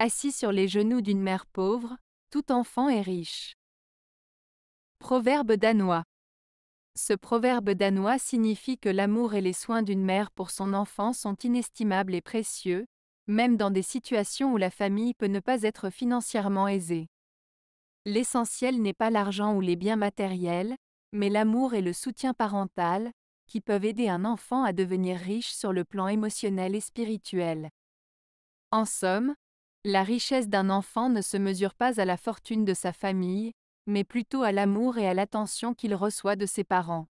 assis sur les genoux d'une mère pauvre, tout enfant est riche. Proverbe danois. Ce proverbe danois signifie que l'amour et les soins d'une mère pour son enfant sont inestimables et précieux, même dans des situations où la famille peut ne pas être financièrement aisée. L'essentiel n'est pas l'argent ou les biens matériels, mais l'amour et le soutien parental, qui peuvent aider un enfant à devenir riche sur le plan émotionnel et spirituel. En somme, la richesse d'un enfant ne se mesure pas à la fortune de sa famille, mais plutôt à l'amour et à l'attention qu'il reçoit de ses parents.